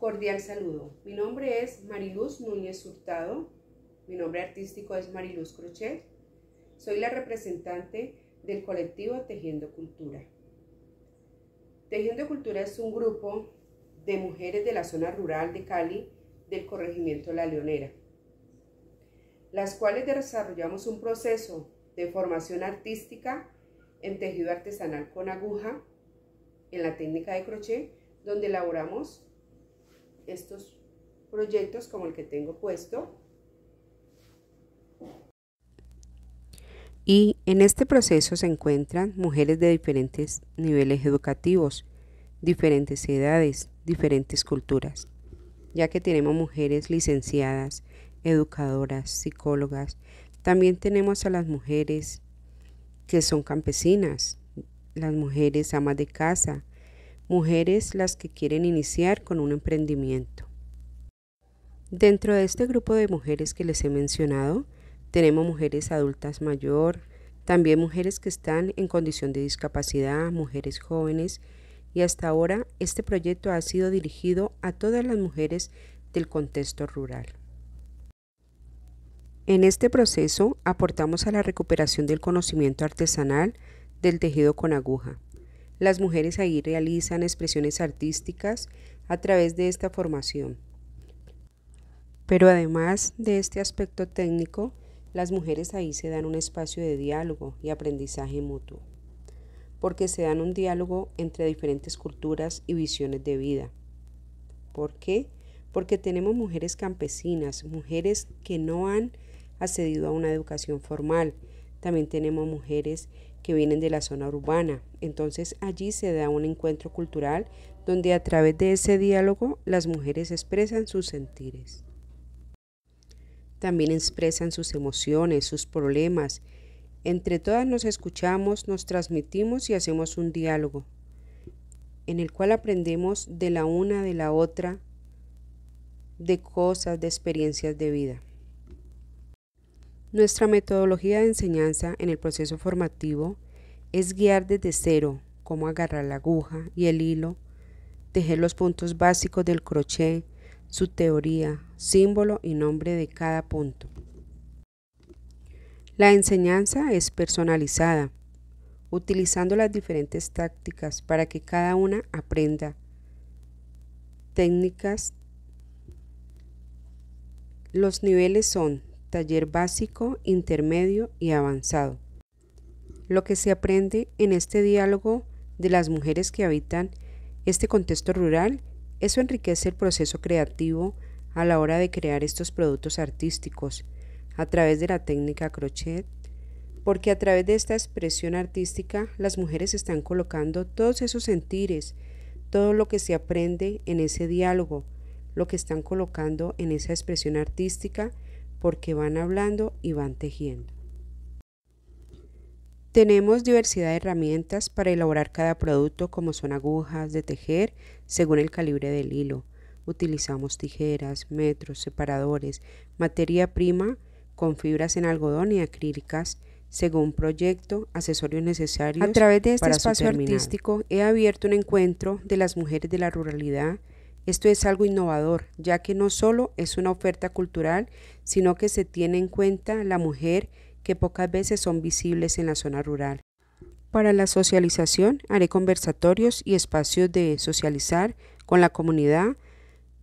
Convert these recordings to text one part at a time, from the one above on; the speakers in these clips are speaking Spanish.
Cordial saludo. Mi nombre es Mariluz Núñez Hurtado. Mi nombre artístico es Mariluz Crochet. Soy la representante del colectivo Tejiendo Cultura. Tejiendo Cultura es un grupo de mujeres de la zona rural de Cali del corregimiento La Leonera, las cuales desarrollamos un proceso de formación artística en tejido artesanal con aguja, en la técnica de crochet, donde elaboramos estos proyectos como el que tengo puesto. Y en este proceso se encuentran mujeres de diferentes niveles educativos, diferentes edades, diferentes culturas, ya que tenemos mujeres licenciadas, educadoras, psicólogas, también tenemos a las mujeres que son campesinas, las mujeres amas de casa, mujeres las que quieren iniciar con un emprendimiento. Dentro de este grupo de mujeres que les he mencionado, tenemos mujeres adultas mayor, también mujeres que están en condición de discapacidad, mujeres jóvenes, y hasta ahora este proyecto ha sido dirigido a todas las mujeres del contexto rural. En este proceso aportamos a la recuperación del conocimiento artesanal del tejido con aguja, las mujeres ahí realizan expresiones artísticas a través de esta formación. Pero además de este aspecto técnico, las mujeres ahí se dan un espacio de diálogo y aprendizaje mutuo, porque se dan un diálogo entre diferentes culturas y visiones de vida. ¿Por qué? Porque tenemos mujeres campesinas, mujeres que no han accedido a una educación formal. También tenemos mujeres que vienen de la zona urbana. Entonces allí se da un encuentro cultural donde a través de ese diálogo las mujeres expresan sus sentires. También expresan sus emociones, sus problemas. Entre todas nos escuchamos, nos transmitimos y hacemos un diálogo en el cual aprendemos de la una, de la otra, de cosas, de experiencias de vida. Nuestra metodología de enseñanza en el proceso formativo es guiar desde cero cómo agarrar la aguja y el hilo, tejer los puntos básicos del crochet, su teoría, símbolo y nombre de cada punto. La enseñanza es personalizada, utilizando las diferentes tácticas para que cada una aprenda técnicas. Los niveles son taller básico, intermedio y avanzado. Lo que se aprende en este diálogo de las mujeres que habitan este contexto rural, eso enriquece el proceso creativo a la hora de crear estos productos artísticos a través de la técnica crochet, porque a través de esta expresión artística las mujeres están colocando todos esos sentires, todo lo que se aprende en ese diálogo, lo que están colocando en esa expresión artística, porque van hablando y van tejiendo. Tenemos diversidad de herramientas para elaborar cada producto como son agujas de tejer según el calibre del hilo. Utilizamos tijeras, metros, separadores, materia prima con fibras en algodón y acrílicas según proyecto, accesorios necesarios. A través de este espacio artístico he abierto un encuentro de las mujeres de la ruralidad esto es algo innovador, ya que no solo es una oferta cultural, sino que se tiene en cuenta la mujer, que pocas veces son visibles en la zona rural. Para la socialización haré conversatorios y espacios de socializar con la comunidad,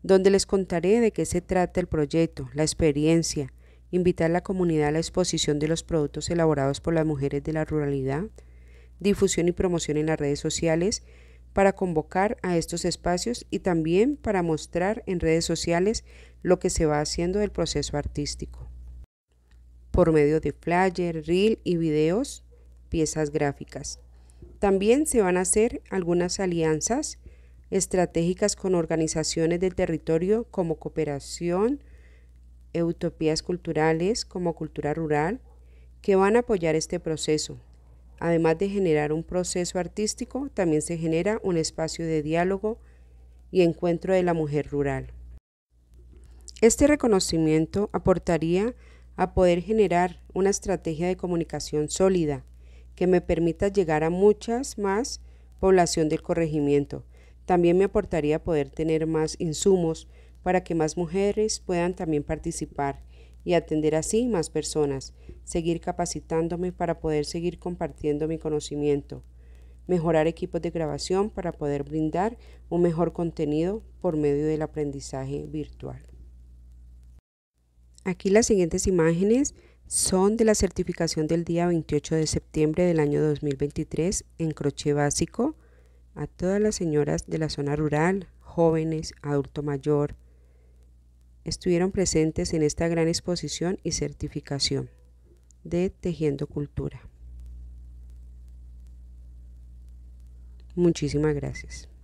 donde les contaré de qué se trata el proyecto, la experiencia, invitar a la comunidad a la exposición de los productos elaborados por las mujeres de la ruralidad, difusión y promoción en las redes sociales, para convocar a estos espacios y también para mostrar en redes sociales lo que se va haciendo del proceso artístico. Por medio de flyer, reel y videos, piezas gráficas. También se van a hacer algunas alianzas estratégicas con organizaciones del territorio como Cooperación, Utopías Culturales, como Cultura Rural, que van a apoyar este proceso, Además de generar un proceso artístico, también se genera un espacio de diálogo y encuentro de la mujer rural. Este reconocimiento aportaría a poder generar una estrategia de comunicación sólida que me permita llegar a muchas más población del corregimiento. También me aportaría poder tener más insumos para que más mujeres puedan también participar y atender así más personas, seguir capacitándome para poder seguir compartiendo mi conocimiento, mejorar equipos de grabación para poder brindar un mejor contenido por medio del aprendizaje virtual. Aquí las siguientes imágenes son de la certificación del día 28 de septiembre del año 2023 en crochet básico a todas las señoras de la zona rural, jóvenes, adulto mayor, estuvieron presentes en esta gran exposición y certificación de Tejiendo Cultura. Muchísimas gracias.